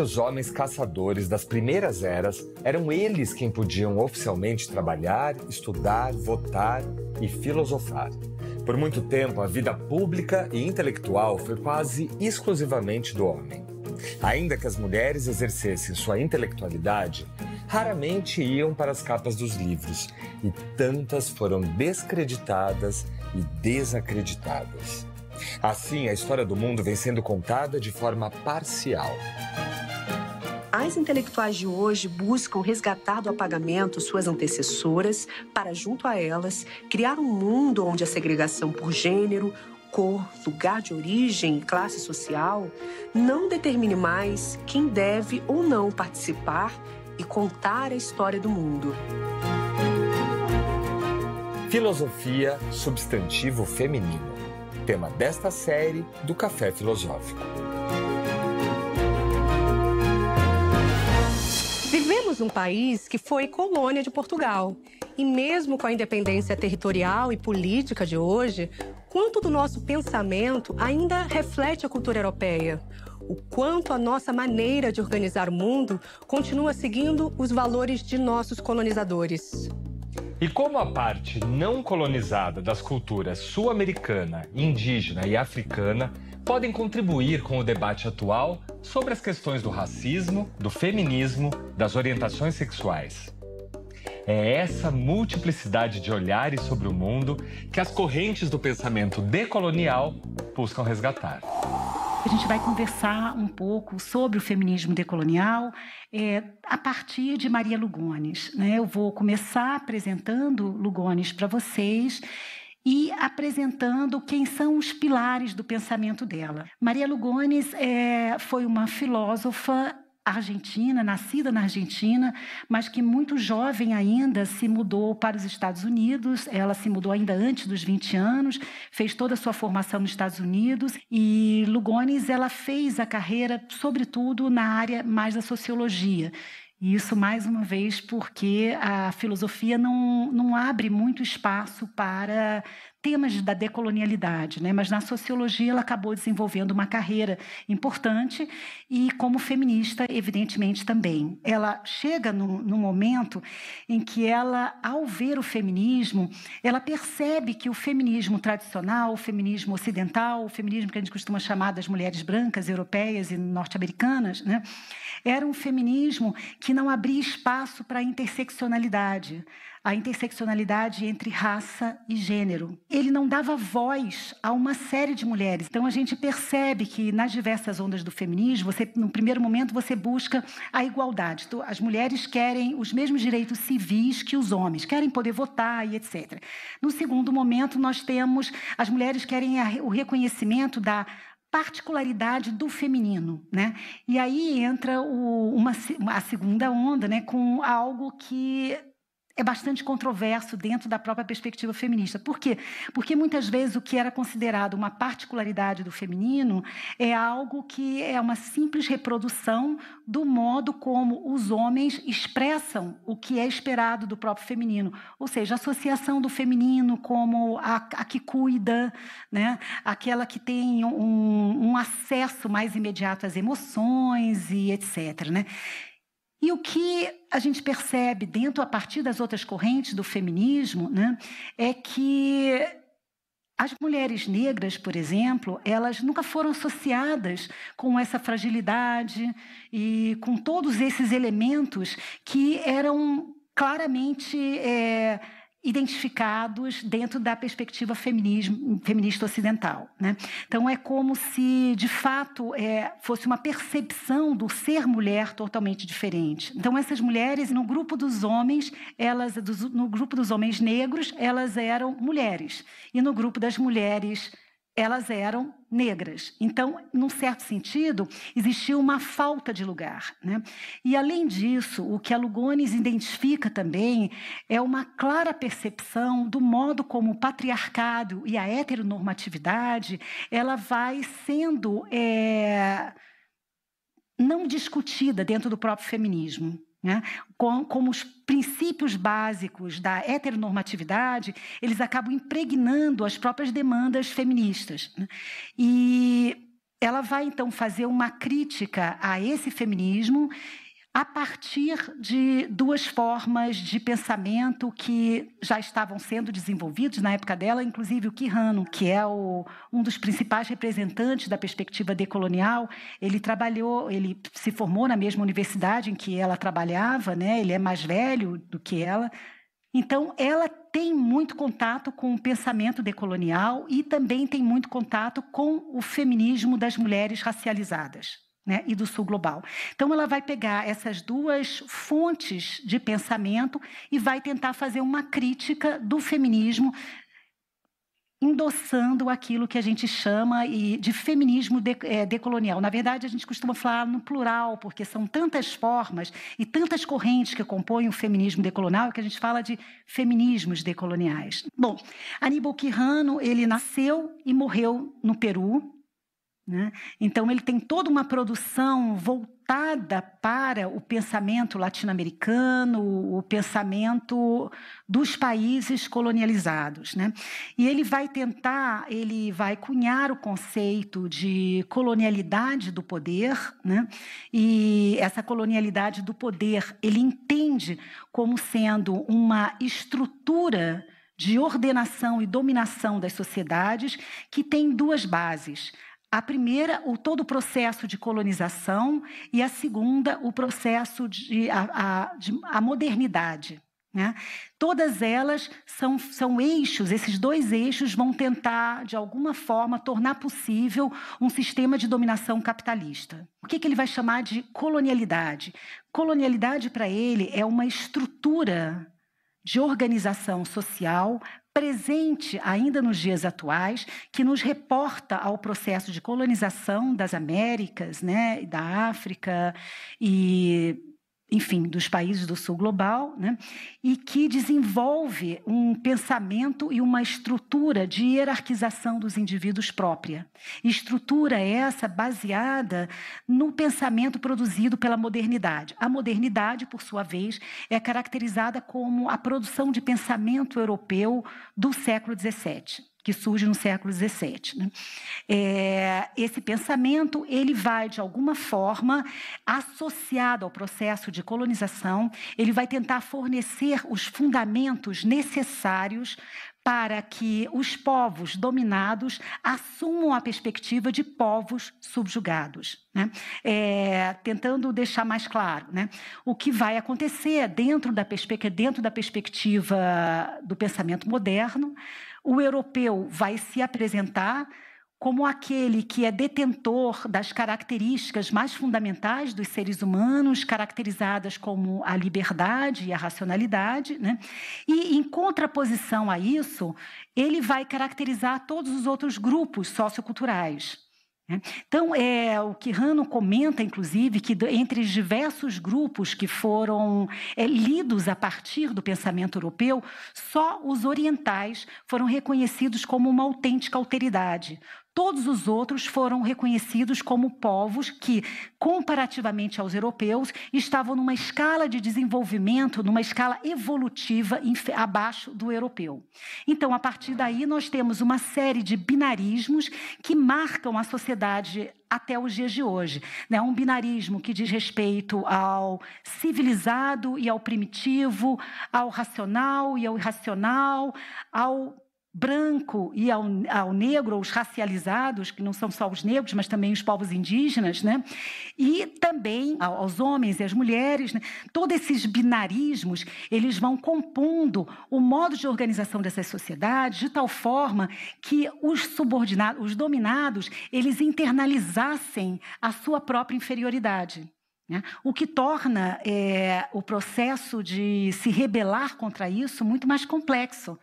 os homens caçadores das primeiras eras, eram eles quem podiam oficialmente trabalhar, estudar, votar e filosofar. Por muito tempo, a vida pública e intelectual foi quase exclusivamente do homem. Ainda que as mulheres exercessem sua intelectualidade, raramente iam para as capas dos livros e tantas foram descreditadas e desacreditadas. Assim, a história do mundo vem sendo contada de forma parcial. As intelectuais de hoje buscam resgatar do apagamento suas antecessoras para, junto a elas, criar um mundo onde a segregação por gênero, cor, lugar de origem e classe social não determine mais quem deve ou não participar e contar a história do mundo. Filosofia, substantivo feminino. Tema desta série do Café Filosófico. Somos um país que foi colônia de Portugal. E mesmo com a independência territorial e política de hoje, quanto do nosso pensamento ainda reflete a cultura europeia? O quanto a nossa maneira de organizar o mundo continua seguindo os valores de nossos colonizadores? E como a parte não colonizada das culturas sul-americana, indígena e africana podem contribuir com o debate atual sobre as questões do racismo, do feminismo, das orientações sexuais. É essa multiplicidade de olhares sobre o mundo que as correntes do pensamento decolonial buscam resgatar. A gente vai conversar um pouco sobre o feminismo decolonial é, a partir de Maria Lugones. Né? Eu vou começar apresentando Lugones para vocês e apresentando quem são os pilares do pensamento dela. Maria Lugones é, foi uma filósofa argentina, nascida na Argentina, mas que muito jovem ainda se mudou para os Estados Unidos. Ela se mudou ainda antes dos 20 anos, fez toda a sua formação nos Estados Unidos e Lugones ela fez a carreira sobretudo na área mais da sociologia. E isso, mais uma vez, porque a filosofia não, não abre muito espaço para temas da decolonialidade, né? mas na sociologia ela acabou desenvolvendo uma carreira importante e, como feminista, evidentemente também. Ela chega num, num momento em que ela, ao ver o feminismo, ela percebe que o feminismo tradicional, o feminismo ocidental, o feminismo que a gente costuma chamar das mulheres brancas, europeias e norte-americanas, né? Era um feminismo que não abria espaço para a interseccionalidade, a interseccionalidade entre raça e gênero. Ele não dava voz a uma série de mulheres. Então a gente percebe que nas diversas ondas do feminismo, você no primeiro momento você busca a igualdade. Então, as mulheres querem os mesmos direitos civis que os homens, querem poder votar e etc. No segundo momento nós temos as mulheres querem o reconhecimento da particularidade do feminino, né? E aí entra o, uma, a segunda onda, né, com algo que é bastante controverso dentro da própria perspectiva feminista. Por quê? Porque muitas vezes o que era considerado uma particularidade do feminino é algo que é uma simples reprodução do modo como os homens expressam o que é esperado do próprio feminino. Ou seja, a associação do feminino como a, a que cuida, né? aquela que tem um, um acesso mais imediato às emoções e etc. Né? E o que a gente percebe dentro, a partir das outras correntes do feminismo, né, é que as mulheres negras, por exemplo, elas nunca foram associadas com essa fragilidade e com todos esses elementos que eram claramente. É, identificados dentro da perspectiva feminismo, feminista ocidental. Né? Então, é como se, de fato, é, fosse uma percepção do ser mulher totalmente diferente. Então, essas mulheres, no grupo dos homens, elas, no grupo dos homens negros, elas eram mulheres. E no grupo das mulheres elas eram negras. Então, num certo sentido, existia uma falta de lugar. Né? E, além disso, o que a Lugones identifica também é uma clara percepção do modo como o patriarcado e a heteronormatividade ela vai sendo é, não discutida dentro do próprio feminismo. Né? Como, como os princípios básicos da heteronormatividade, eles acabam impregnando as próprias demandas feministas. Né? E ela vai então fazer uma crítica a esse feminismo a partir de duas formas de pensamento que já estavam sendo desenvolvidos na época dela, inclusive o Kirano, que é o, um dos principais representantes da perspectiva decolonial. Ele trabalhou, ele se formou na mesma universidade em que ela trabalhava, né? ele é mais velho do que ela. Então, ela tem muito contato com o pensamento decolonial e também tem muito contato com o feminismo das mulheres racializadas né, e do sul global. Então, ela vai pegar essas duas fontes de pensamento e vai tentar fazer uma crítica do feminismo, endossando aquilo que a gente chama de feminismo é, decolonial. Na verdade, a gente costuma falar no plural, porque são tantas formas e tantas correntes que compõem o feminismo decolonial que a gente fala de feminismos decoloniais. Bom, Aníbal Quirrano, ele nasceu e morreu no Peru, né? Então, ele tem toda uma produção voltada para o pensamento latino-americano, o pensamento dos países colonializados. Né? E ele vai tentar, ele vai cunhar o conceito de colonialidade do poder, né? e essa colonialidade do poder ele entende como sendo uma estrutura de ordenação e dominação das sociedades que tem duas bases a primeira, o, todo o processo de colonização, e a segunda, o processo de a, a, de, a modernidade. Né? Todas elas são, são eixos, esses dois eixos vão tentar, de alguma forma, tornar possível um sistema de dominação capitalista. O que, que ele vai chamar de colonialidade? Colonialidade, para ele, é uma estrutura de organização social presente ainda nos dias atuais, que nos reporta ao processo de colonização das Américas, né, da África e enfim, dos países do sul global, né? e que desenvolve um pensamento e uma estrutura de hierarquização dos indivíduos própria. Estrutura essa baseada no pensamento produzido pela modernidade. A modernidade, por sua vez, é caracterizada como a produção de pensamento europeu do século XVII que surge no século XVII. Né? É, esse pensamento ele vai de alguma forma associado ao processo de colonização, ele vai tentar fornecer os fundamentos necessários para que os povos dominados assumam a perspectiva de povos subjugados, né? é, tentando deixar mais claro né? o que vai acontecer dentro da, dentro da perspectiva do pensamento moderno o europeu vai se apresentar como aquele que é detentor das características mais fundamentais dos seres humanos, caracterizadas como a liberdade e a racionalidade, né? E em contraposição a isso, ele vai caracterizar todos os outros grupos socioculturais. Né? Então, é, o Quirrano comenta, inclusive, que entre os diversos grupos que foram é, lidos a partir do pensamento europeu, só os orientais foram reconhecidos como uma autêntica alteridade, todos os outros foram reconhecidos como povos que, comparativamente aos europeus, estavam numa escala de desenvolvimento, numa escala evolutiva abaixo do europeu. Então, a partir daí, nós temos uma série de binarismos que marcam a sociedade até os dias de hoje. Né? Um binarismo que diz respeito ao civilizado e ao primitivo, ao racional e ao irracional, ao branco e ao, ao negro, os racializados, que não são só os negros, mas também os povos indígenas, né? e também aos homens e às mulheres. Né? Todos esses binarismos, eles vão compondo o modo de organização dessas sociedades de tal forma que os subordinados, os dominados, eles internalizassem a sua própria inferioridade. Né? O que torna é, o processo de se rebelar contra isso muito mais complexo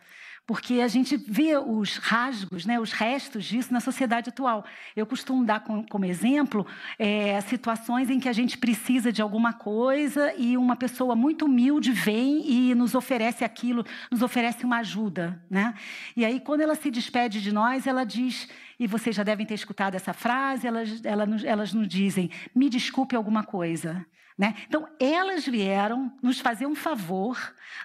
porque a gente vê os rasgos, né, os restos disso na sociedade atual. Eu costumo dar como, como exemplo é, situações em que a gente precisa de alguma coisa e uma pessoa muito humilde vem e nos oferece aquilo, nos oferece uma ajuda. Né? E aí, quando ela se despede de nós, ela diz, e vocês já devem ter escutado essa frase, elas, elas, elas nos dizem: me desculpe alguma coisa. Né? Então, elas vieram nos fazer um favor,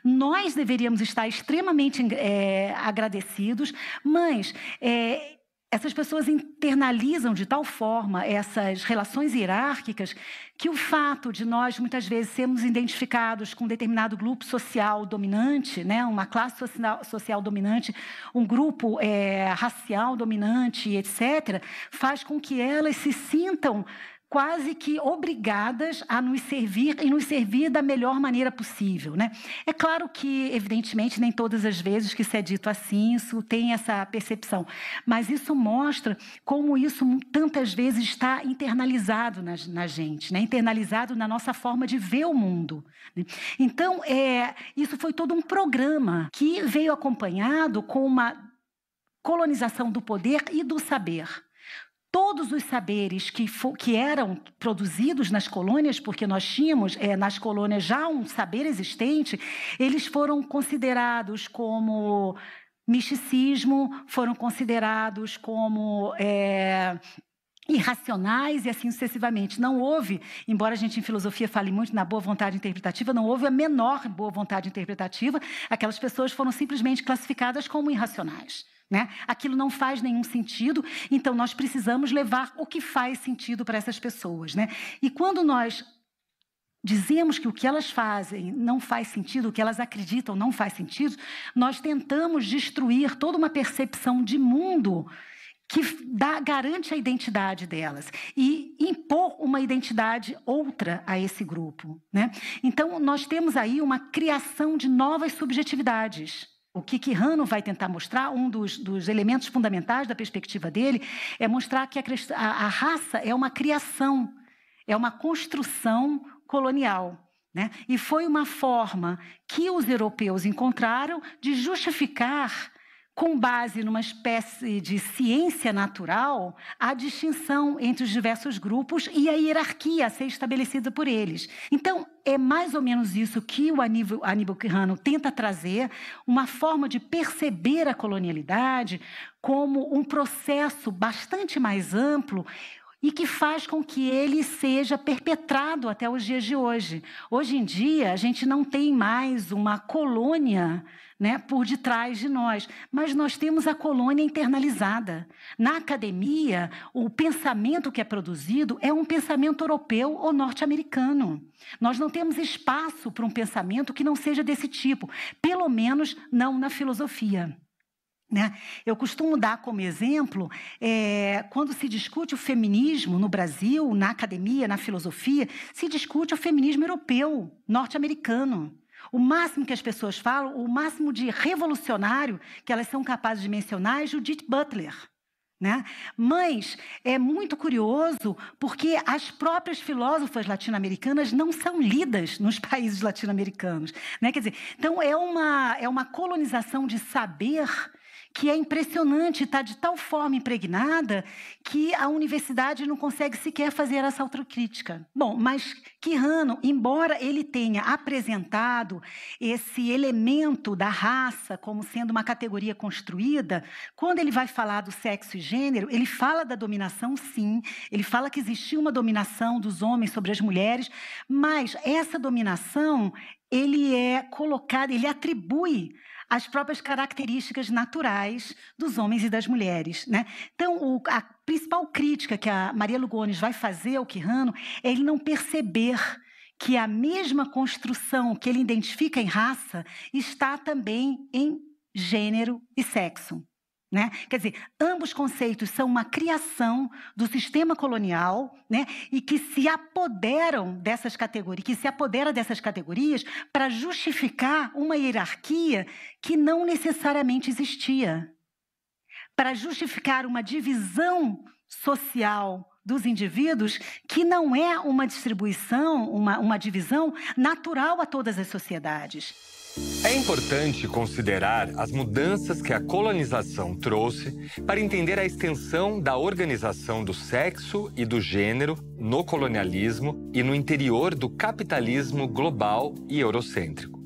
nós deveríamos estar extremamente é, agradecidos, mas é, essas pessoas internalizam de tal forma essas relações hierárquicas que o fato de nós muitas vezes sermos identificados com um determinado grupo social dominante, né, uma classe social, social dominante, um grupo é, racial dominante, etc., faz com que elas se sintam quase que obrigadas a nos servir e nos servir da melhor maneira possível. Né? É claro que, evidentemente, nem todas as vezes que se é dito assim, isso tem essa percepção, mas isso mostra como isso tantas vezes está internalizado na, na gente, né? internalizado na nossa forma de ver o mundo. Né? Então, é, isso foi todo um programa que veio acompanhado com uma colonização do poder e do saber todos os saberes que, que, eram produzidos nas colônias, porque nós tínhamos é, nas colônias já um saber existente, eles foram considerados como misticismo, foram considerados como. É, irracionais e assim sucessivamente. Não houve, embora a gente em filosofia fale muito na boa vontade interpretativa, não houve a menor boa vontade interpretativa. Aquelas pessoas foram simplesmente classificadas como irracionais. Né? Aquilo não faz nenhum sentido, então nós precisamos levar o que faz sentido para essas pessoas. Né? E quando nós dizemos que o que elas fazem não faz sentido, o que elas acreditam não faz sentido, nós tentamos destruir toda uma percepção de mundo que dá, garante a identidade delas e impor uma identidade outra a esse grupo. Né? Então, nós temos aí uma criação de novas subjetividades. O que, que vai tentar mostrar, um dos, dos, elementos fundamentais da perspectiva dele, é mostrar que a, a, a raça é uma criação, é uma construção colonial. Né? E foi uma forma que os europeus encontraram de justificar com base numa espécie de ciência natural, a distinção entre os diversos grupos e a hierarquia a ser estabelecida por eles. Então, é mais ou menos isso que o Aníbal, Aníbal Quirrano tenta trazer, uma forma de perceber a colonialidade como um processo bastante mais amplo, e que faz com que ele seja perpetrado até os dias de hoje. Hoje em dia, a gente não tem mais uma colônia né, por detrás de nós, mas nós temos a colônia internalizada. Na academia, o pensamento que é produzido é um pensamento europeu ou norte-americano. Nós não temos espaço para um pensamento que não seja desse tipo, pelo menos não na filosofia. Né? Eu costumo dar como exemplo, é, quando se discute o feminismo no Brasil, na academia, na filosofia, se discute o feminismo europeu, norte-americano. O máximo que as pessoas falam, o máximo de revolucionário que elas são capazes de mencionar é Judith Butler. Né? Mas é muito curioso porque as próprias filósofas latino-americanas não são lidas nos países latino-americanos. Né? Quer dizer, então é uma, é uma colonização de saber que é impressionante, está de tal forma impregnada que a universidade não consegue sequer fazer essa autocrítica. Bom, mas Quirrano, embora ele tenha apresentado esse elemento da raça como sendo uma categoria construída, quando ele vai falar do sexo e gênero, ele fala da dominação, sim, ele fala que existia uma dominação dos homens sobre as mulheres, mas essa dominação ele é colocado, ele atribui as próprias características naturais dos homens e das mulheres. Né? Então, o, a principal crítica que a Maria Lugones vai fazer ao Quirrano é ele não perceber que a mesma construção que ele identifica em raça está também em gênero e sexo. Né? Quer dizer, ambos conceitos são uma criação do sistema colonial né? e que se apoderam dessas categorias, que se apodera dessas categorias para justificar uma hierarquia que não necessariamente existia, para justificar uma divisão social dos indivíduos que não é uma distribuição, uma, uma divisão natural a todas as sociedades. É importante considerar as mudanças que a colonização trouxe para entender a extensão da organização do sexo e do gênero no colonialismo e no interior do capitalismo global e eurocêntrico.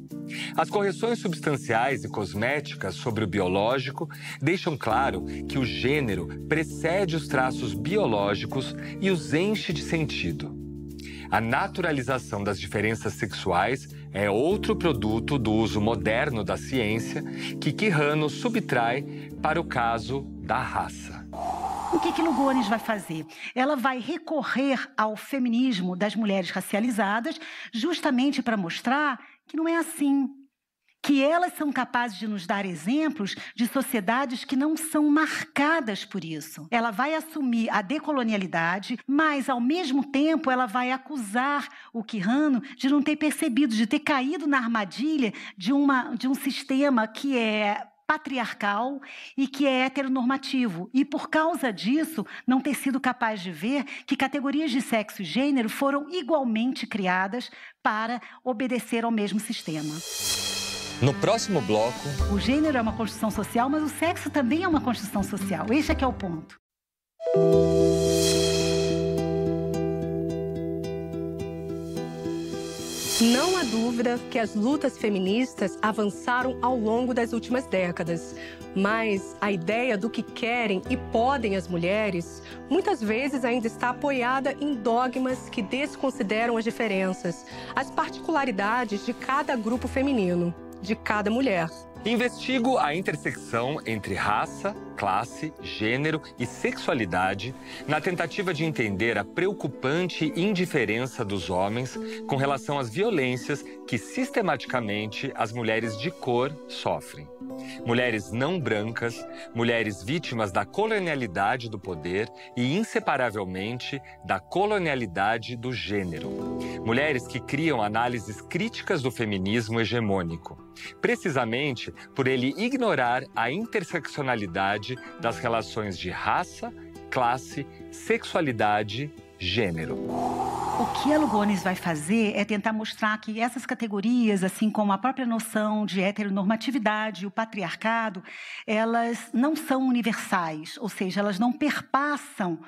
As correções substanciais e cosméticas sobre o biológico deixam claro que o gênero precede os traços biológicos e os enche de sentido. A naturalização das diferenças sexuais é outro produto do uso moderno da ciência que Quirrano subtrai para o caso da raça. O que, que Lugones vai fazer? Ela vai recorrer ao feminismo das mulheres racializadas justamente para mostrar que não é assim, que elas são capazes de nos dar exemplos de sociedades que não são marcadas por isso. Ela vai assumir a decolonialidade, mas ao mesmo tempo ela vai acusar o Quirrano de não ter percebido, de ter caído na armadilha de, uma, de um sistema que é patriarcal e que é heteronormativo. E por causa disso, não ter sido capaz de ver que categorias de sexo e gênero foram igualmente criadas para obedecer ao mesmo sistema. No próximo bloco. O gênero é uma construção social, mas o sexo também é uma construção social. Esse é que é o ponto. Não há dúvida que as lutas feministas avançaram ao longo das últimas décadas, mas a ideia do que querem e podem as mulheres muitas vezes ainda está apoiada em dogmas que desconsideram as diferenças, as particularidades de cada grupo feminino de cada mulher. Investigo a intersecção entre raça, classe, gênero e sexualidade na tentativa de entender a preocupante indiferença dos homens com relação às violências que sistematicamente as mulheres de cor sofrem. Mulheres não brancas, mulheres vítimas da colonialidade do poder e, inseparavelmente, da colonialidade do gênero. Mulheres que criam análises críticas do feminismo hegemônico, precisamente por ele ignorar a interseccionalidade das relações de raça, classe, sexualidade gênero. O que a Lugones vai fazer é tentar mostrar que essas categorias, assim como a própria noção de heteronormatividade e o patriarcado, elas não são universais, ou seja, elas não perpassam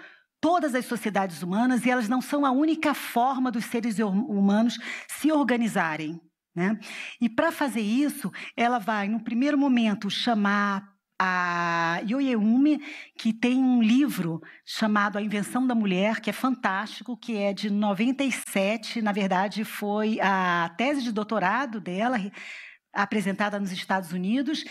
todas as sociedades humanas e elas não são a única forma dos seres hum, humanos se organizarem. Né? E para fazer isso, ela vai, no primeiro momento, chamar a Yoyeume, que tem um livro chamado A Invenção da Mulher, que é fantástico, que é de 97, na verdade foi a tese de doutorado dela, apresentada nos Estados Unidos,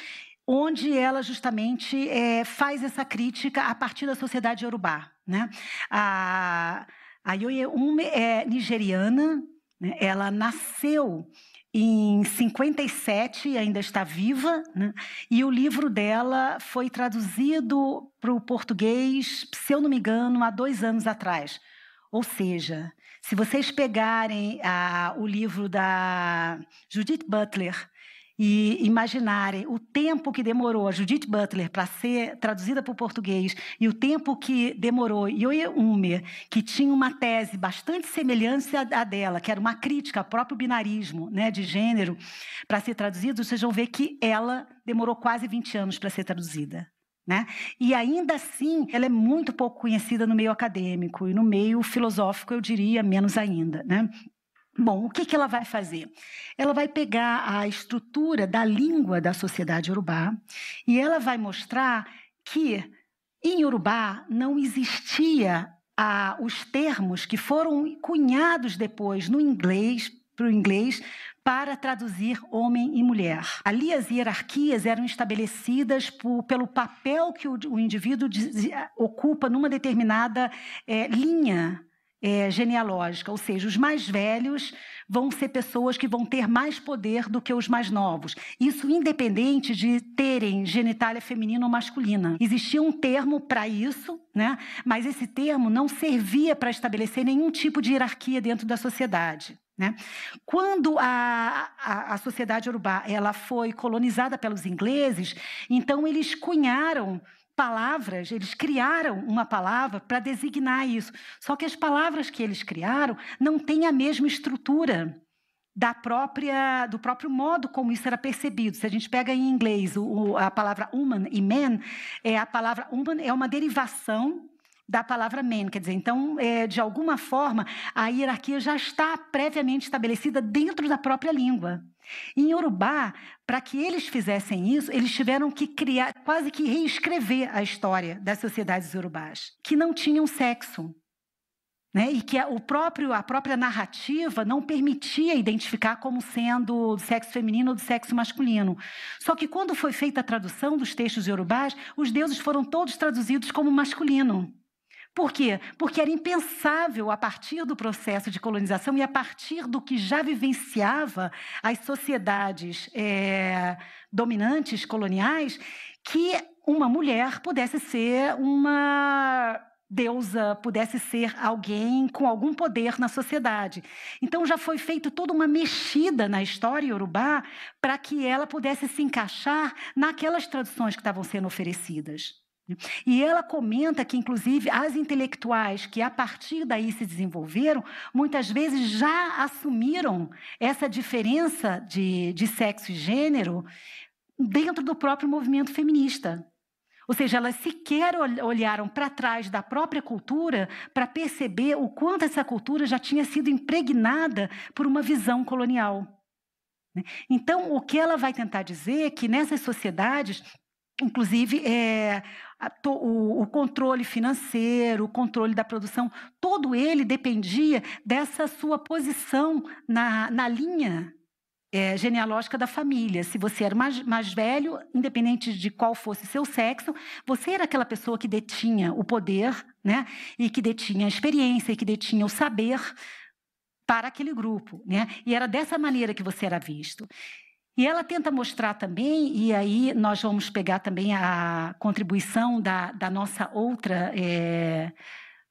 onde ela justamente é, faz essa crítica a partir da sociedade yorubá. Né? A, a Yoyeume é nigeriana, né? ela nasceu em 57, ainda está viva, né? e o livro dela foi traduzido para o português, se eu não me engano, há dois anos atrás. Ou seja, se vocês pegarem ah, o livro da Judith Butler, e imaginarem o tempo que demorou a Judith Butler para ser traduzida para o português e o tempo que demorou Yoye Ume, que tinha uma tese bastante semelhante à dela, que era uma crítica ao próprio binarismo né, de gênero, para ser traduzida. vocês vão ver que ela demorou quase 20 anos para ser traduzida. Né? E ainda assim, ela é muito pouco conhecida no meio acadêmico e no meio filosófico, eu diria, menos ainda. Né? Bom, o que, que, ela vai fazer? Ela vai pegar a estrutura da língua da sociedade urubá e ela vai mostrar que em urubá não existia os termos que foram cunhados depois no inglês para o inglês para traduzir homem e mulher. Ali as hierarquias eram estabelecidas por, pelo papel que o, o indivíduo ocupa numa determinada é, linha é, genealógica, ou seja, os mais velhos vão ser pessoas que vão ter mais poder do que os mais novos. Isso independente de terem genitália feminina ou masculina. Existia um termo para isso, né? mas esse termo não servia para estabelecer nenhum tipo de hierarquia dentro da sociedade. Né? Quando a, a, a sociedade urubá ela foi colonizada pelos ingleses, então eles cunharam palavras, eles criaram uma palavra para designar isso. Só que as palavras que eles criaram não têm a mesma estrutura da própria do próprio modo como isso era percebido. Se a gente pega em inglês o, a palavra human e man, é a palavra human é uma derivação da palavra men, quer dizer, então, é, de alguma forma, a hierarquia já está previamente estabelecida dentro da própria língua. Em Urubá, para que eles fizessem isso, eles tiveram que criar, quase que reescrever a história das sociedades urubás, que não tinham sexo. Né? E que a, o próprio, a própria narrativa não permitia identificar como sendo do sexo feminino ou do sexo masculino. Só que quando foi feita a tradução dos textos de urubás, os deuses foram todos traduzidos como masculino. Por quê? Porque era impensável, a partir do processo de colonização e a partir do que já vivenciava as sociedades é, dominantes coloniais, que uma mulher pudesse ser uma deusa pudesse ser alguém com algum poder na sociedade. Então já foi feita toda uma mexida na história iorubá para que ela pudesse se encaixar naquelas traduções que estavam sendo oferecidas. E ela comenta que, inclusive, as intelectuais que a partir daí se desenvolveram, muitas vezes já assumiram essa diferença de, de sexo e gênero dentro do próprio movimento feminista. Ou seja, elas sequer olharam para trás da própria cultura para perceber o quanto essa cultura já tinha sido impregnada por uma visão colonial. Né? Então, o que ela vai tentar dizer é que nessas sociedades Inclusive, é, o, controle financeiro, o controle da produção, todo ele dependia dessa sua posição na, na linha é, genealógica da família. Se você era mais, mais velho, independente de qual fosse seu sexo, você era aquela pessoa que detinha o poder, né? E que detinha a experiência, e que detinha o saber para aquele grupo, né? E era dessa maneira que você era visto. E ela tenta mostrar também, e aí nós vamos pegar também a contribuição da, da nossa outra, é,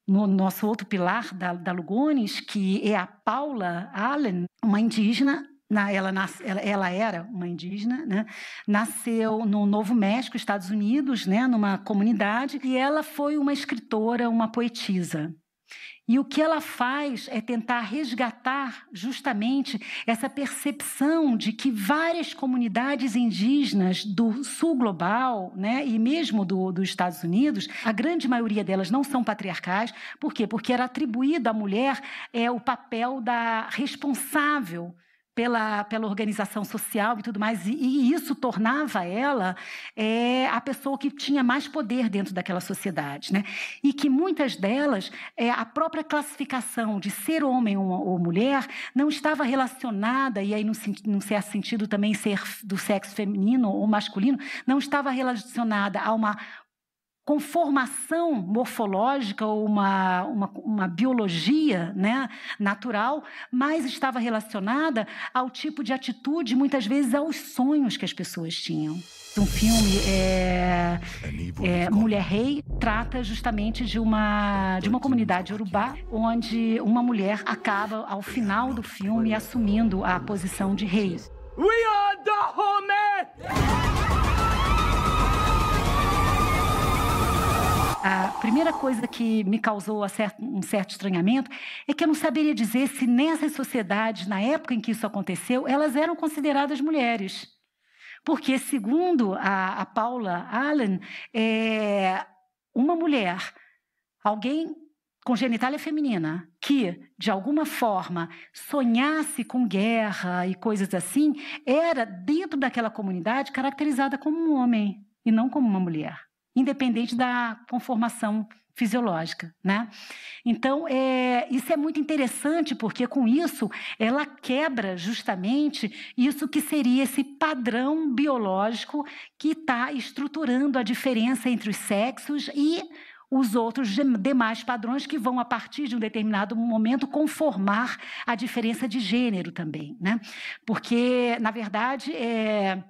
no nosso outro pilar da, da Lugones, que é a Paula Allen, uma indígena na, ela, nas, ela, ela, era uma indígena, né? nasceu no Novo México, Estados Unidos, né? numa comunidade, e ela foi uma escritora, uma poetisa. E o que ela faz é tentar resgatar justamente essa percepção de que várias comunidades indígenas do sul global, né, e mesmo do, dos Estados Unidos, a grande maioria delas não são patriarcais. Por quê? Porque era atribuído à mulher é, o papel da responsável pela, pela organização social e tudo mais, e, e isso tornava ela é, a pessoa que tinha mais poder dentro daquela sociedade. Né? E que muitas delas, é, a própria classificação de ser homem ou, mulher não estava relacionada, e aí num, num certo sentido também ser do sexo feminino ou masculino, não estava relacionada a uma conformação morfológica ou uma, uma, uma, biologia né, natural, mas estava relacionada ao tipo de atitude, muitas vezes aos sonhos que as pessoas tinham. Um filme é, é, é Mulher Rei trata justamente de uma, de uma comunidade urubá onde uma mulher acaba, ao final do filme, assumindo a posição de rei. We are the home! a primeira coisa que me causou um certo estranhamento é que eu não saberia dizer se nessas sociedades, na época em que isso aconteceu, elas eram consideradas mulheres. Porque, segundo a, a Paula Allen, é, uma mulher, alguém com genitália feminina, que, de alguma forma, sonhasse com guerra e coisas assim, era, dentro daquela comunidade, caracterizada como um homem e não como uma mulher independente da conformação fisiológica, né? Então, é, isso é muito interessante porque com isso ela quebra justamente isso que seria esse padrão biológico que está estruturando a diferença entre os sexos e os outros demais padrões que vão, a partir de um determinado momento, conformar a diferença de gênero também, né? Porque, na verdade, é,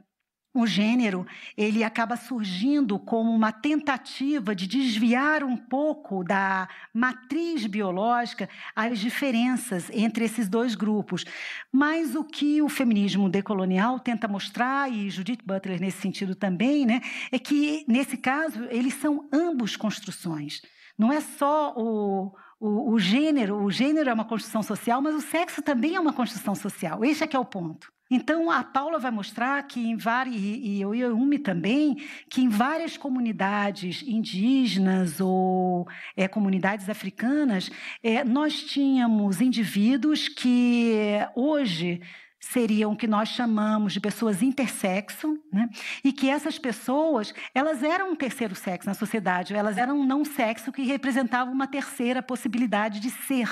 o gênero ele acaba surgindo como uma tentativa de desviar um pouco da matriz biológica as diferenças entre esses dois grupos. Mas o que o feminismo decolonial tenta mostrar e Judith Butler nesse sentido também, né, é que nesse caso eles são ambos construções. Não é só o o, o gênero, o gênero é uma construção social, mas o sexo também é uma construção social. Esse é que é o ponto. Então, a Paula vai mostrar que em várias, e eu e a Umi também, que em várias comunidades indígenas ou é, comunidades africanas, é, nós tínhamos indivíduos que hoje seriam o que nós chamamos de pessoas intersexo, né? e que essas pessoas, elas eram um terceiro sexo na sociedade, elas eram um não sexo que representava uma terceira possibilidade de ser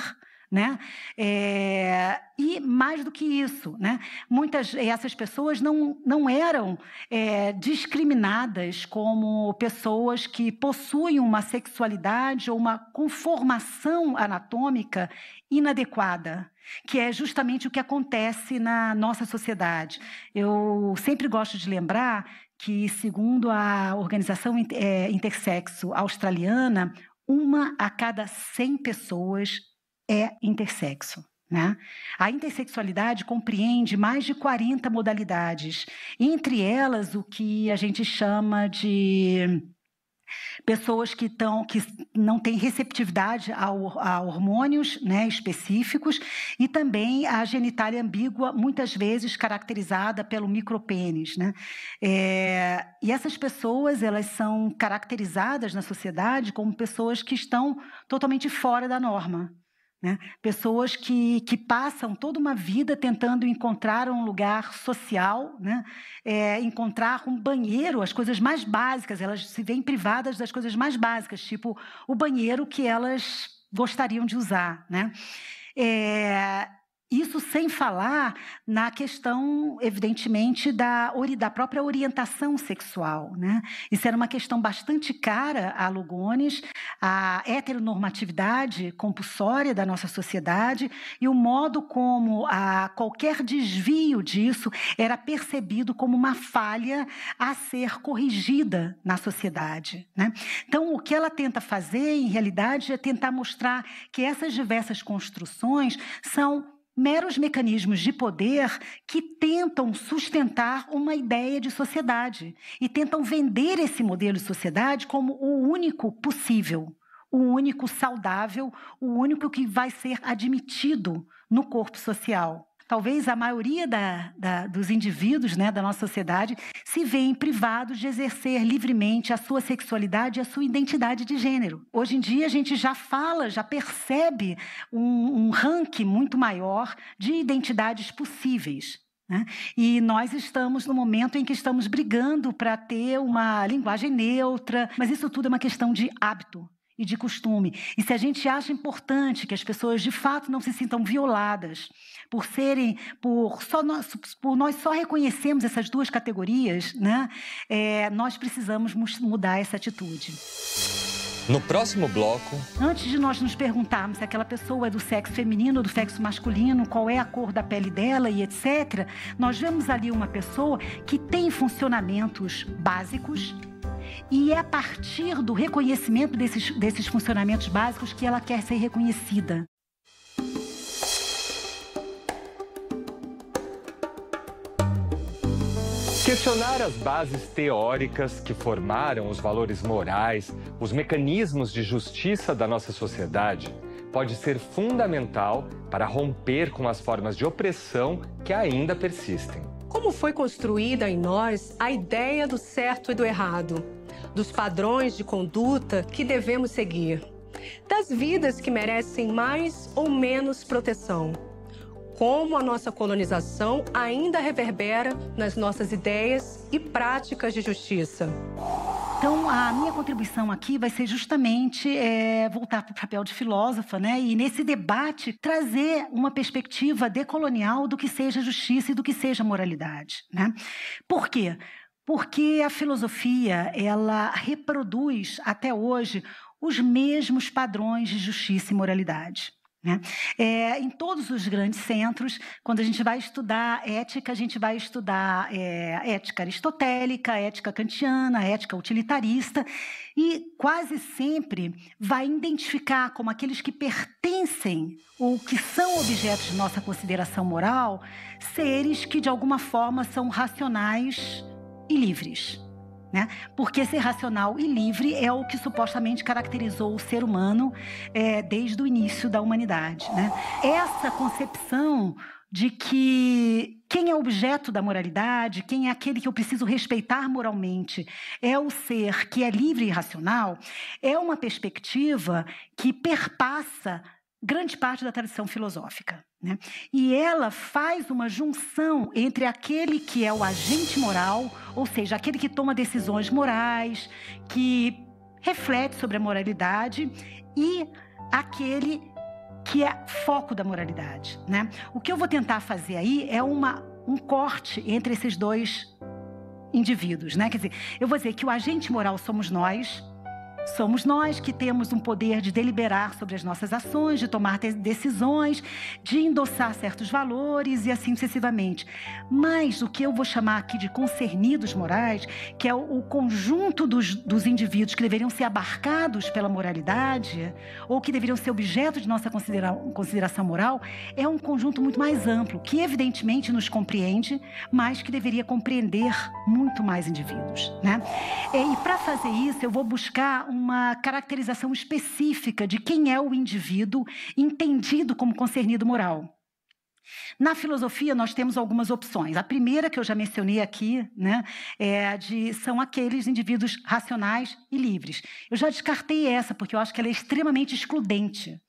né? É, e mais do que isso, né? Muitas eh, essas pessoas não, não eram é, discriminadas como pessoas que possuem uma sexualidade ou uma conformação anatômica inadequada, que é justamente o que acontece na nossa sociedade. Eu sempre gosto de lembrar que, segundo a organização intersexo australiana, uma a cada 100 pessoas é intersexo. Né? A intersexualidade compreende mais de 40 modalidades, entre elas o que a gente chama de pessoas que, tão, que não têm receptividade a, hormônios né, específicos e também a genitália ambígua, muitas vezes caracterizada pelo micropênis. Né? É, e essas pessoas elas são caracterizadas na sociedade como pessoas que estão totalmente fora da norma. Né? Pessoas que, que passam toda uma vida tentando encontrar um lugar social, né? é, encontrar um banheiro, as coisas mais básicas, elas se veem privadas das coisas mais básicas, tipo o banheiro que elas gostariam de usar. Né? É, isso sem falar na questão, evidentemente, da, da própria orientação sexual. Né? Isso era uma questão bastante cara a Lugones, a heteronormatividade compulsória da nossa sociedade e o modo como a, qualquer desvio disso era percebido como uma falha a ser corrigida na sociedade. Né? Então, o que ela tenta fazer, em realidade, é tentar mostrar que essas diversas construções são meros mecanismos de poder que tentam sustentar uma ideia de sociedade e tentam vender esse modelo de sociedade como o único possível, o único saudável, o único que vai ser admitido no corpo social talvez a maioria da, da, dos indivíduos né, da nossa sociedade se veem privados de exercer livremente a sua sexualidade e a sua identidade de gênero. Hoje em dia, a gente já fala, já percebe um, um ranking muito maior de identidades possíveis. Né? E nós estamos no momento em que estamos brigando para ter uma linguagem neutra, mas isso tudo é uma questão de hábito e de costume. E se a gente acha importante que as pessoas de fato não se sintam violadas por serem, por, só nós, por nós só reconhecemos essas duas categorias, né? É, nós precisamos mudar essa atitude. No próximo bloco. Antes de nós nos perguntarmos se aquela pessoa é do sexo feminino ou do sexo masculino, qual é a cor da pele dela e etc., nós vemos ali uma pessoa que tem funcionamentos básicos e é a partir do reconhecimento desses, desses funcionamentos básicos que ela quer ser reconhecida. Questionar as bases teóricas que formaram os valores morais, os mecanismos de justiça da nossa sociedade, pode ser fundamental para romper com as formas de opressão que ainda persistem. Como foi construída em nós a ideia do certo e do errado, dos padrões de conduta que devemos seguir, das vidas que merecem mais ou menos proteção? como a nossa colonização ainda reverbera nas nossas ideias e práticas de justiça. Então, a minha contribuição aqui vai ser justamente é, voltar para o papel de filósofa, né? E nesse debate, trazer uma perspectiva decolonial do que seja justiça e do que seja moralidade, né? Por quê? Porque a filosofia, ela reproduz até hoje os mesmos padrões de justiça e moralidade. Né? É, em todos os grandes centros, quando a gente vai estudar ética, a gente vai estudar é, ética aristotélica, ética kantiana, ética utilitarista, e quase sempre vai identificar como aqueles que pertencem ou que são objetos de nossa consideração moral seres que de alguma forma são racionais e livres. Né? Porque ser racional e livre é o que supostamente caracterizou o ser humano é, desde o início da humanidade. Né? Essa concepção de que quem é objeto da moralidade, quem é aquele que eu preciso respeitar moralmente, é o ser que é livre e racional, é uma perspectiva que perpassa grande parte da tradição filosófica. Né? E ela faz uma junção entre aquele que é o agente moral, ou seja, aquele que toma decisões morais, que reflete sobre a moralidade, e aquele que é foco da moralidade. Né? O que eu vou tentar fazer aí é uma, um corte entre esses dois indivíduos. Né? Quer dizer, eu vou dizer que o agente moral somos nós Somos nós que temos um poder de deliberar sobre as nossas ações, de tomar decisões, de endossar certos valores e assim sucessivamente. Mas o que eu vou chamar aqui de concernidos morais, que é o, o conjunto dos, dos indivíduos que deveriam ser abarcados pela moralidade, ou que deveriam ser objeto de nossa considera consideração moral, é um conjunto muito mais amplo, que evidentemente nos compreende, mas que deveria compreender muito mais indivíduos. Né? E, e para fazer isso, eu vou buscar um uma caracterização específica de quem é o indivíduo entendido como concernido moral. Na filosofia, nós temos algumas opções. A primeira, que eu já mencionei aqui, né, é de, são aqueles indivíduos racionais e livres. Eu já descartei essa, porque eu acho que ela é extremamente excludente.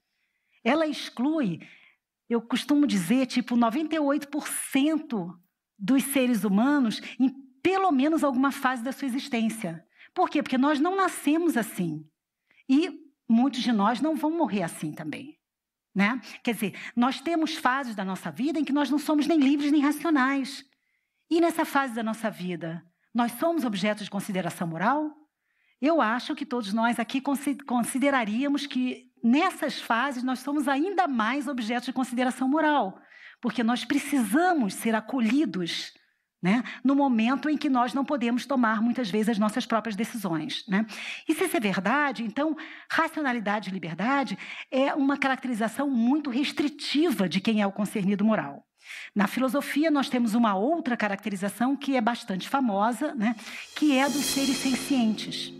Ela exclui, eu costumo dizer, tipo, 98% dos seres humanos em pelo menos alguma fase da sua existência. Por quê? Porque nós não nascemos assim. E muitos de nós não vão morrer assim também. Né? Quer dizer, nós temos fases da nossa vida em que nós não somos nem livres nem racionais. E nessa fase da nossa vida, nós somos objetos de consideração moral? Eu acho que todos nós aqui consideraríamos que nessas fases nós somos ainda mais objetos de consideração moral, porque nós precisamos ser acolhidos né? no momento em que nós não podemos tomar muitas vezes as nossas próprias decisões. Né? E se isso é verdade, então, racionalidade e liberdade é uma caracterização muito restritiva de quem é o concernido moral. Na filosofia, nós temos uma outra caracterização que é bastante famosa, né? que é dos seres sencientes.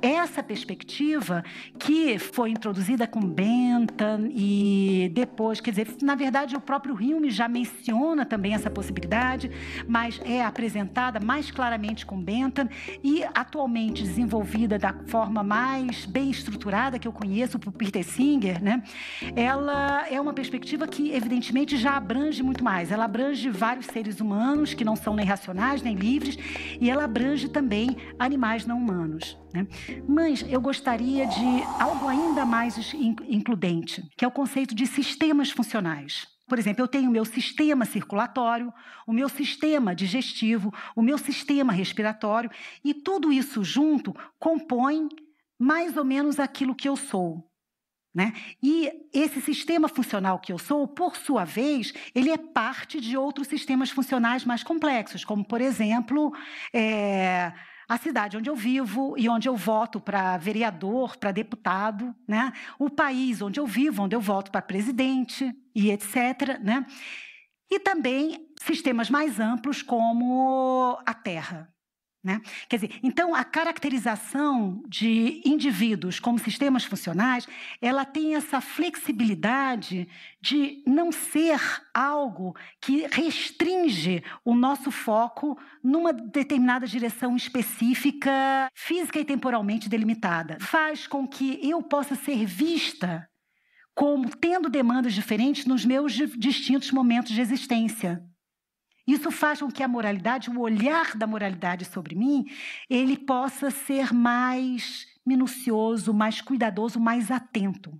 Essa perspectiva que foi introduzida com Bentham e depois, quer dizer, na verdade o próprio Hume já menciona também essa possibilidade, mas é apresentada mais claramente com Bentham e atualmente desenvolvida da forma mais bem estruturada que eu conheço por Peter Singer, né? Ela é uma perspectiva que evidentemente já abrange muito mais. Ela abrange vários seres humanos que não são nem racionais nem livres e ela abrange também animais não humanos. Né? Mas eu gostaria de algo ainda mais includente, que é o conceito de sistemas funcionais. Por exemplo, eu tenho o meu sistema circulatório, o meu sistema digestivo, o meu sistema respiratório, e tudo isso junto compõe mais ou menos aquilo que eu sou. Né? E esse sistema funcional que eu sou, por sua vez, ele é parte de outros sistemas funcionais mais complexos, como, por exemplo, é a cidade onde eu vivo e onde eu voto para vereador, para deputado, né? o país onde eu vivo, onde eu voto para presidente e etc. Né? E também sistemas mais amplos como a Terra. Né? Quer dizer, então a caracterização de indivíduos como sistemas funcionais, ela tem essa flexibilidade de não ser algo que restringe o nosso foco numa determinada direção específica, física e temporalmente delimitada. Faz com que eu possa ser vista como tendo demandas diferentes nos meus distintos momentos de existência. Isso faz com que a moralidade, o olhar da moralidade sobre mim, ele possa ser mais minucioso, mais cuidadoso, mais atento.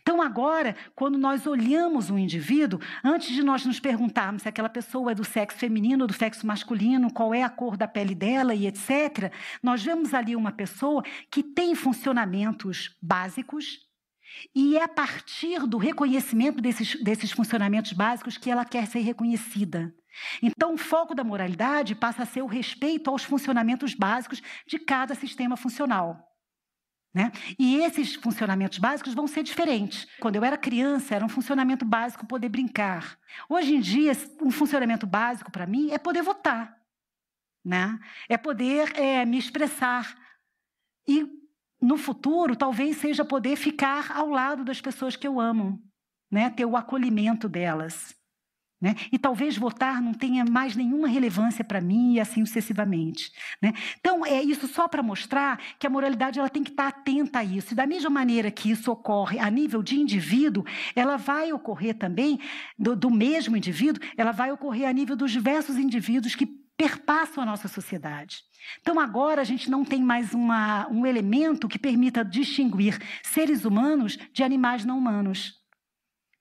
Então, agora, quando nós olhamos um indivíduo, antes de nós nos perguntarmos se aquela pessoa é do sexo feminino ou do sexo masculino, qual é a cor da pele dela e etc., nós vemos ali uma pessoa que tem funcionamentos básicos e é a partir do reconhecimento desses, desses funcionamentos básicos que ela quer ser reconhecida. Então, o foco da moralidade passa a ser o respeito aos funcionamentos básicos de cada sistema funcional. Né? E esses funcionamentos básicos vão ser diferentes. Quando eu era criança, era um funcionamento básico poder brincar. Hoje em dia, um funcionamento básico para mim é poder votar, né? é poder é, me expressar. E no futuro, talvez seja poder ficar ao lado das pessoas que eu amo, né? ter o acolhimento delas. Né? E talvez votar não tenha mais nenhuma relevância para mim e assim sucessivamente. Né? Então, é isso só para mostrar que a moralidade ela tem que estar tá atenta a isso. E da mesma maneira que isso ocorre a nível de indivíduo, ela vai ocorrer também, do, do mesmo indivíduo, ela vai ocorrer a nível dos diversos indivíduos que perpassam a nossa sociedade. Então, agora a gente não tem mais uma, um elemento que permita distinguir seres humanos de animais não humanos.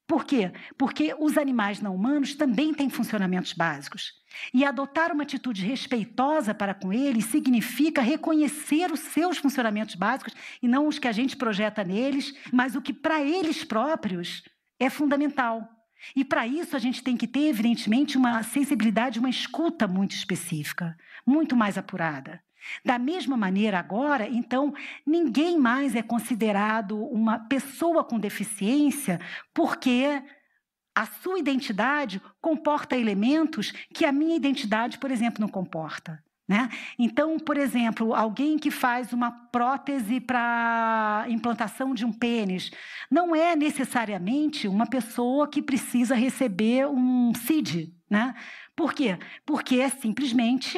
Por quê? Porque os animais não humanos também têm funcionamentos básicos. E adotar uma atitude respeitosa para com eles significa reconhecer os seus funcionamentos básicos e não os que a gente projeta neles, mas o que para eles próprios é fundamental. E para isso a gente tem que ter, evidentemente, uma sensibilidade, uma escuta muito específica, muito mais apurada. Da mesma maneira, agora, então, ninguém mais é considerado uma pessoa com deficiência porque a sua identidade comporta elementos que a minha identidade, por exemplo, não comporta. Né? Então, por exemplo, alguém que faz uma prótese para implantação de um pênis não é necessariamente uma pessoa que precisa receber um CID. Né? Por quê? Porque é simplesmente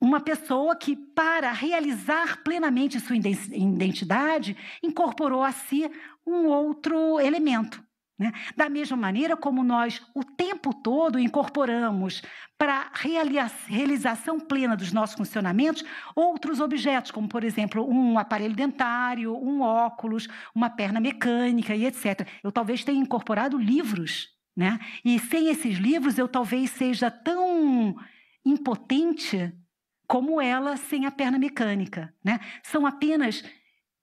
uma pessoa que, para realizar plenamente sua identidade, incorporou a si um outro elemento. Né? Da mesma maneira como nós o tempo todo incorporamos para realização plena dos nossos funcionamentos outros objetos, como por exemplo um aparelho dentário, um óculos, uma perna mecânica e etc. Eu talvez tenha incorporado livros, né? E sem esses livros eu talvez seja tão impotente como ela sem a perna mecânica. Né? São apenas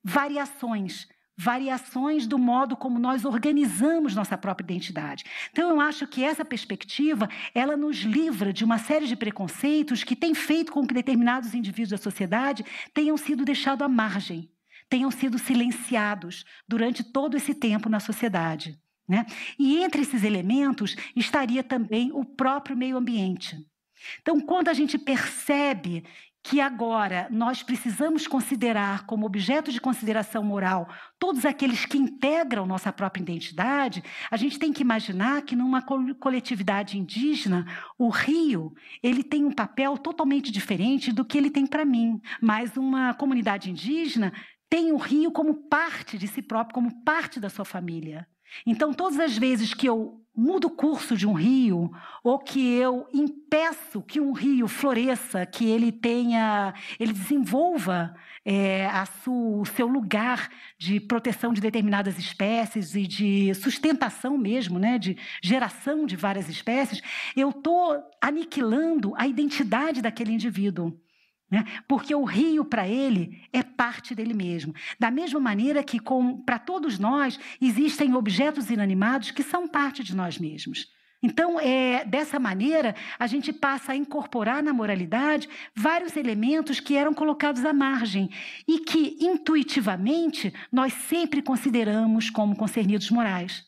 variações. Variações do modo como nós organizamos nossa própria identidade. Então, eu acho que essa perspectiva ela nos livra de uma série de preconceitos que tem feito com que determinados indivíduos da sociedade tenham sido deixados à margem, tenham sido silenciados durante todo esse tempo na sociedade. Né? E entre esses elementos estaria também o próprio meio ambiente. Então, quando a gente percebe que agora nós precisamos considerar como objeto de consideração moral todos aqueles que integram nossa própria identidade, a gente tem que imaginar que numa coletividade indígena, o rio, ele tem um papel totalmente diferente do que ele tem para mim, mas uma comunidade indígena tem o rio como parte de si próprio, como parte da sua família. Então, todas as vezes que eu mudo o curso de um rio, ou que eu impeço que um rio floresça, que ele tenha, ele desenvolva é, su, o seu lugar de proteção de determinadas espécies e de sustentação mesmo, né, de geração de várias espécies, eu estou aniquilando a identidade daquele indivíduo. Né? Porque o rio, para ele, é parte dele mesmo. Da mesma maneira que, para todos nós, existem objetos inanimados que são parte de nós mesmos. Então, é, dessa maneira, a gente passa a incorporar na moralidade vários elementos que eram colocados à margem e que, intuitivamente, nós sempre consideramos como concernidos morais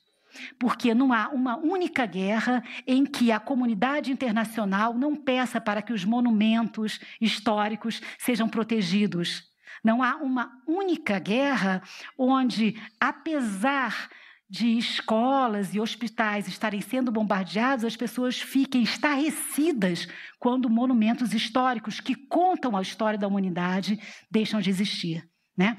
porque não há uma única guerra em que a comunidade internacional não peça para que os monumentos históricos sejam protegidos. Não há uma única guerra onde, apesar de escolas e hospitais estarem sendo bombardeados, as pessoas fiquem estarrecidas quando monumentos históricos que contam a história da humanidade deixam de existir, né?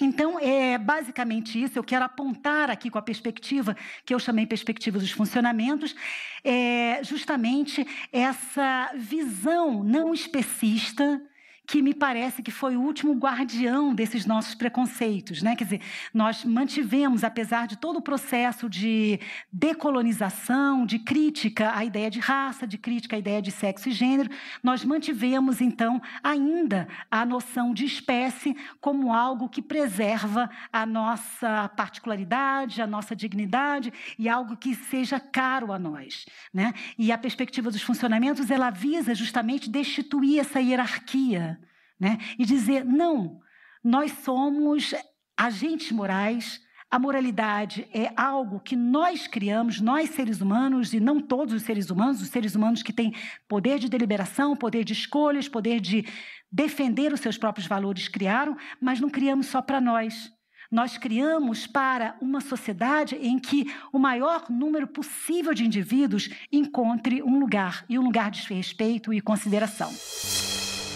Então, é basicamente isso. Eu quero apontar aqui com a perspectiva, que eu chamei perspectiva dos funcionamentos, é justamente essa visão não especista que me parece que foi o último guardião desses nossos preconceitos, né? Quer dizer, nós mantivemos, apesar de todo o processo de decolonização, de crítica à ideia de raça, de crítica à ideia de sexo e gênero, nós mantivemos então ainda a noção de espécie como algo que preserva a nossa particularidade, a nossa dignidade e algo que seja caro a nós, né? E a perspectiva dos funcionamentos ela visa justamente destituir essa hierarquia né? E dizer: não, nós somos agentes morais. A moralidade é algo que nós criamos, nós seres humanos, e não todos os seres humanos, os seres humanos que têm poder de deliberação, poder de escolhas, poder de defender os seus próprios valores, criaram, mas não criamos só para nós. Nós criamos para uma sociedade em que o maior número possível de indivíduos encontre um lugar, e um lugar de respeito e consideração.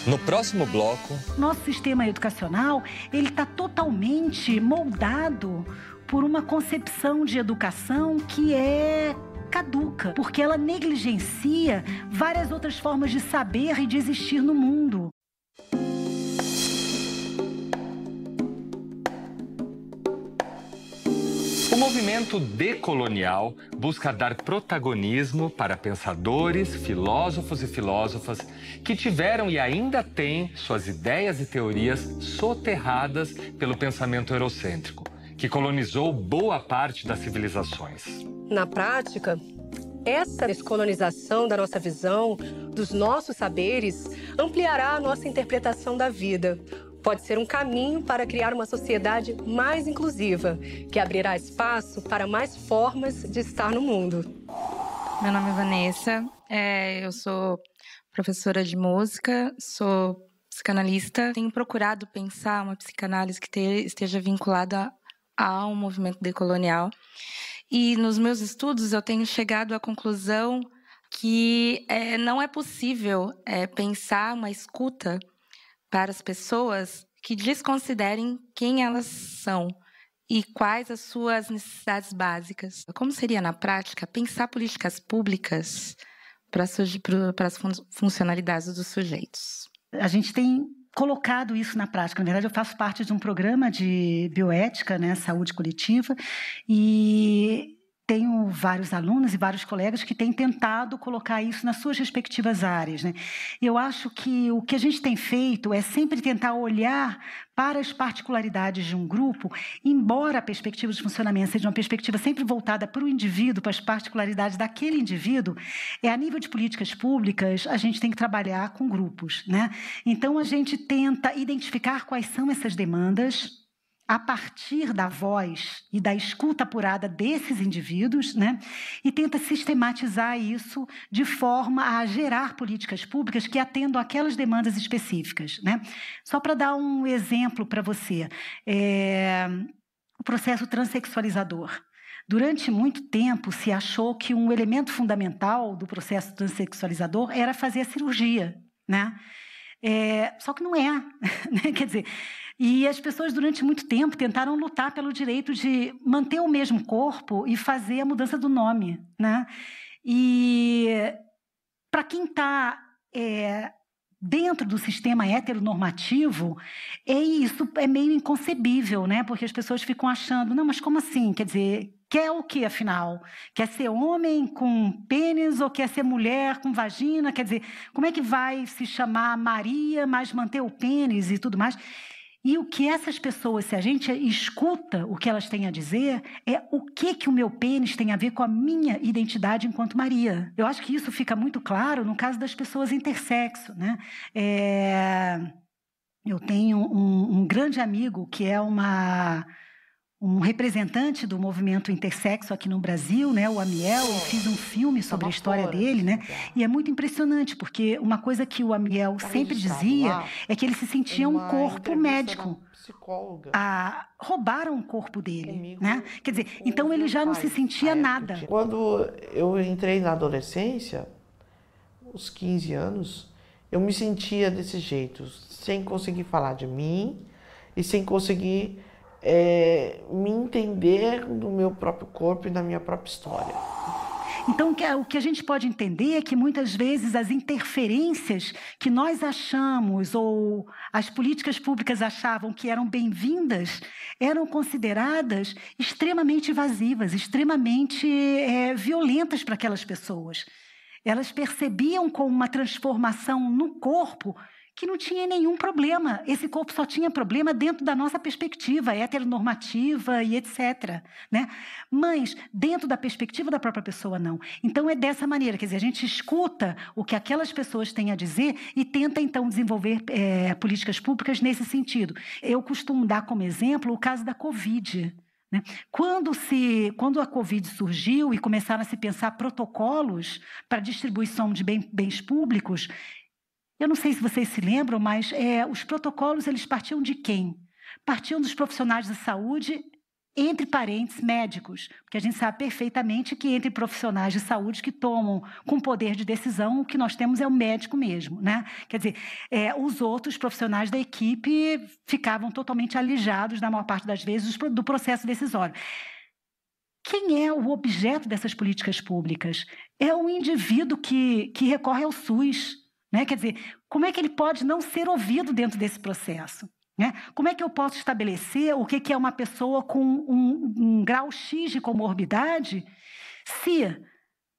No próximo bloco, nosso sistema educacional, ele está totalmente moldado por uma concepção de educação que é caduca, porque ela negligencia várias outras formas de saber e de existir no mundo. O movimento decolonial busca dar protagonismo para pensadores, filósofos e filósofas que tiveram e ainda têm suas ideias e teorias soterradas pelo pensamento eurocêntrico, que colonizou boa parte das civilizações. Na prática, essa descolonização da nossa visão, dos nossos saberes, ampliará a nossa interpretação da vida, pode ser um caminho para criar uma sociedade mais inclusiva, que abrirá espaço para mais formas de estar no mundo. Meu nome é Vanessa, é, eu sou professora de música, sou psicanalista. Tenho procurado pensar uma psicanálise que te, esteja vinculada ao movimento decolonial. E nos meus estudos eu tenho chegado à conclusão que é, não é possível é, pensar uma escuta para as pessoas que desconsiderem quem elas são e quais as suas necessidades básicas. Como seria na prática pensar políticas públicas para as funcionalidades dos sujeitos? A gente tem colocado isso na prática. Na verdade, eu faço parte de um programa de bioética, né, saúde coletiva, e tenho vários alunos e vários colegas que têm tentado colocar isso nas suas respectivas áreas. Né? Eu acho que o que a gente tem feito é sempre tentar olhar para as particularidades de um grupo, embora a perspectiva de funcionamento seja uma perspectiva sempre voltada para o indivíduo, para as particularidades daquele indivíduo, é a nível de políticas públicas a gente tem que trabalhar com grupos, né? Então a gente tenta identificar quais são essas demandas a partir da voz e da escuta apurada desses indivíduos, né? e tenta sistematizar isso de forma a gerar políticas públicas que atendam aquelas demandas específicas. Né? Só para dar um exemplo para você, é... o processo transexualizador. Durante muito tempo se achou que um elemento fundamental do processo transexualizador era fazer a cirurgia. Né? É... Só que não é. Né, quer dizer e as pessoas, durante muito tempo, tentaram lutar pelo direito de manter o mesmo corpo e fazer a mudança do nome. Né? E para quem está é, dentro do sistema heteronormativo, é isso é meio inconcebível, né? porque as pessoas ficam achando: não, mas como assim? Quer dizer, quer o que, afinal? Quer ser homem com pênis ou quer ser mulher com vagina? Quer dizer, como é que vai se chamar Maria, mas manter o pênis e tudo mais? E o que essas pessoas, se a gente escuta o que elas têm a dizer, é o que que o meu pênis tem a ver com a minha identidade enquanto Maria. Eu acho que isso fica muito claro no caso das pessoas intersexo, né? É... Eu tenho um, um grande amigo que é uma um representante do movimento intersexo aqui no Brasil, né, o Amiel, eu fiz um filme sobre a história dele, né? E é muito impressionante, porque uma coisa que o Amiel tá sempre dizia é que ele se sentia um é corpo médico. A, ah, roubaram o corpo dele, né? Quer dizer, então ele já não se sentia nada. Quando eu entrei na adolescência, os 15 anos, eu me sentia desse jeito, sem conseguir falar de mim e sem conseguir é, me entender do meu próprio corpo e da minha própria história. Então, é, o que a gente pode entender é que muitas vezes as interferências que nós achamos ou as políticas públicas achavam que eram bem-vindas eram consideradas extremamente invasivas, extremamente é, violentas para aquelas pessoas. Elas percebiam como uma transformação no corpo que não tinha nenhum problema. Esse corpo só tinha problema dentro da nossa perspectiva heteronormativa e etc. Né? Mas dentro da perspectiva da própria pessoa, não. Então é dessa maneira, quer dizer, a gente escuta o que aquelas pessoas têm a dizer e tenta então desenvolver é, políticas públicas nesse sentido. Eu costumo dar como exemplo o caso da Covid. Né? Quando, se, quando a Covid surgiu e começaram a se pensar protocolos para distribuição de bens públicos, eu não sei se vocês se lembram, mas é, os protocolos eles partiam de quem? Partiam dos profissionais da saúde, entre parentes médicos, porque a gente sabe perfeitamente que entre profissionais de saúde que tomam com poder de decisão, o que nós temos é o médico mesmo, né? Quer dizer, é, os outros profissionais da equipe ficavam totalmente alijados, na maior parte das vezes, do processo decisório. Quem é o objeto dessas políticas públicas? É o indivíduo que, que recorre ao SUS, né? Quer dizer, como é que ele pode não ser ouvido dentro desse processo? Né? Como é que eu posso estabelecer o que, é uma pessoa com um, um grau X de comorbidade se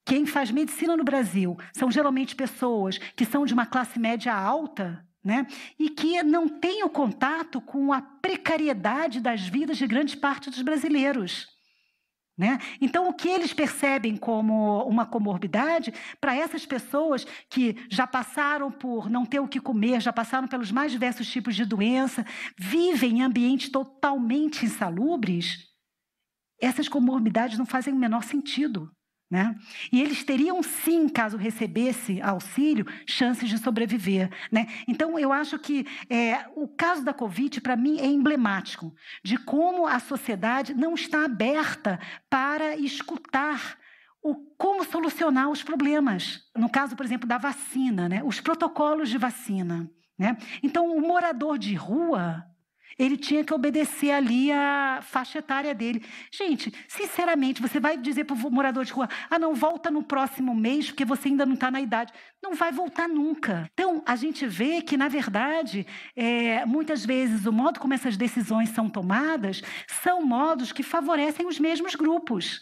quem faz medicina no Brasil são geralmente pessoas que são de uma classe média alta, né? E que não têm o contato com a precariedade das vidas de grande parte dos brasileiros. Né? Então, o que eles percebem como uma comorbidade, para essas pessoas que já passaram por não ter o que comer, já passaram pelos mais diversos tipos de doença, vivem em ambientes totalmente insalubres, essas comorbidades não fazem o menor sentido. Né? E eles teriam sim, caso recebesse auxílio, chances de sobreviver. Né? Então, eu acho que é, o caso da Covid, para mim, é emblemático de como a sociedade não está aberta para escutar o, como solucionar os problemas. No caso, por exemplo, da vacina, né? os protocolos de vacina. Né? Então, o morador de rua ele tinha que obedecer ali a faixa etária dele. Gente, sinceramente, você vai dizer para o morador de rua: ah, não, volta no próximo mês, porque você ainda não está na idade. Não vai voltar nunca. Então, a gente vê que, na verdade, é, muitas vezes o modo como essas decisões são tomadas são modos que favorecem os mesmos grupos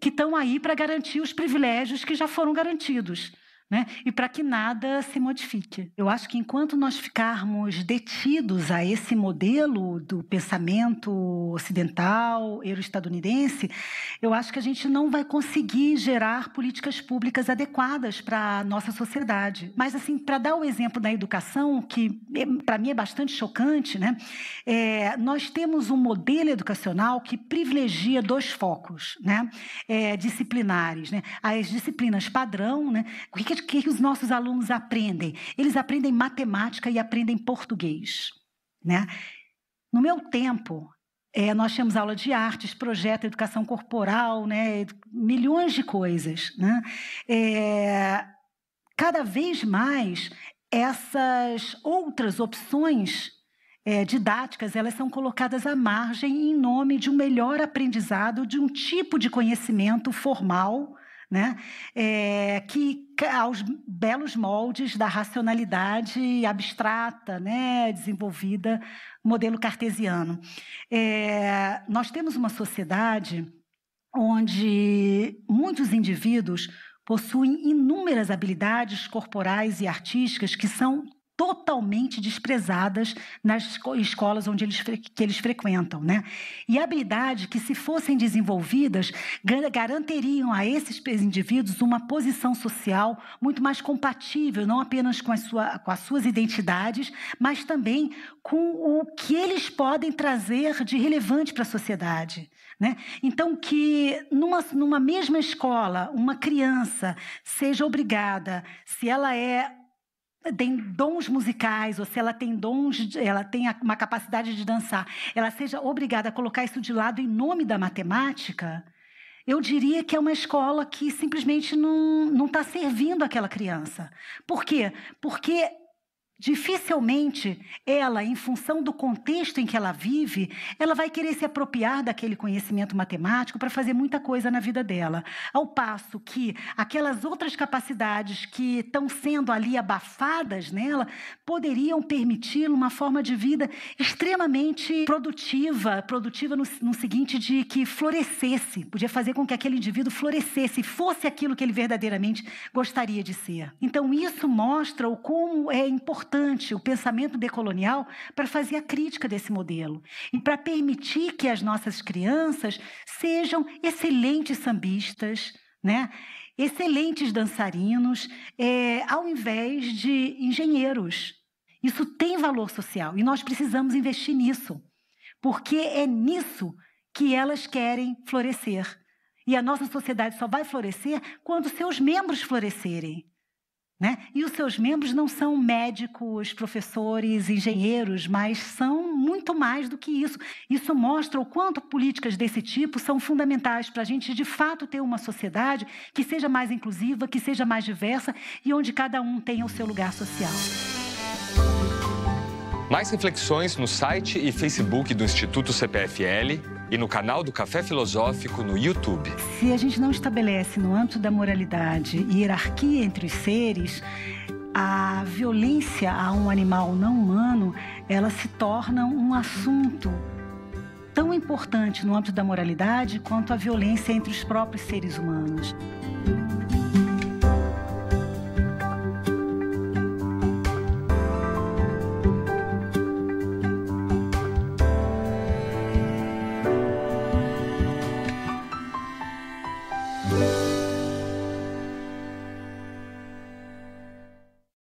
que estão aí para garantir os privilégios que já foram garantidos né? e para que nada se modifique. Eu acho que enquanto nós ficarmos detidos a esse modelo do pensamento ocidental, euro-estadunidense, eu acho que a gente não vai conseguir gerar políticas públicas adequadas para a nossa sociedade. Mas, assim, para dar o exemplo da educação, que é, para mim é bastante chocante, né? É, nós temos um modelo educacional que privilegia dois focos né? É, disciplinares: né? as disciplinas padrão, né? o que, que Veja que, que os nossos alunos aprendem. Eles aprendem matemática e aprendem português. Né? No meu tempo, é, nós tínhamos aula de artes, projeto, educação corporal, né? milhões de coisas. Né? É, cada vez mais, essas outras opções é, didáticas elas são colocadas à margem em nome de um melhor aprendizado de um tipo de conhecimento formal né? É, que aos belos moldes da racionalidade abstrata, né? Desenvolvida, modelo cartesiano. É, nós temos uma sociedade onde muitos indivíduos possuem inúmeras habilidades corporais e artísticas que são totalmente desprezadas nas escolas onde eles, que eles frequentam. Né? E habilidades que, se fossem desenvolvidas, garantiriam a esses indivíduos uma posição social muito mais compatível, não apenas com, sua, com as suas identidades, mas também com o que eles podem trazer de relevante para a sociedade. Né? Então, que numa, numa mesma escola, uma criança seja obrigada, se ela é tem dons musicais, ou se ela tem dons, ela tem uma capacidade de dançar, ela seja obrigada a colocar isso de lado em nome da matemática, eu diria que é uma escola que simplesmente não está servindo aquela criança. Por quê? Porque Dificilmente ela, em função do contexto em que ela vive, ela vai querer se apropriar daquele conhecimento matemático para fazer muita coisa na vida dela. Ao passo que aquelas outras capacidades que estão sendo ali abafadas nela poderiam permitir uma forma de vida extremamente produtiva, produtiva no, no seguinte de que florescesse, podia fazer com que aquele indivíduo florescesse, fosse aquilo que ele verdadeiramente gostaria de ser. Então isso mostra o como é importante importante o pensamento decolonial para fazer a crítica desse modelo e para permitir que as nossas crianças sejam excelentes sambistas, né? excelentes dançarinos, é, ao invés de engenheiros. Isso tem valor social e nós precisamos investir nisso, porque é nisso que elas querem florescer. E a nossa sociedade só vai florescer quando seus membros florescerem. Né? E os seus membros não são médicos, professores, engenheiros, mas são muito mais do que isso. Isso mostra o quanto políticas desse tipo são fundamentais para a gente, de fato, ter uma sociedade que seja mais inclusiva, que seja mais diversa e onde cada um tenha o seu lugar social. Mais reflexões no site e Facebook do Instituto CPFL e no canal do Café Filosófico no YouTube. Se a gente não estabelece no âmbito da moralidade hierarquia entre os seres, a violência a um animal não humano, ela se torna um assunto tão importante no âmbito da moralidade quanto a violência entre os próprios seres humanos.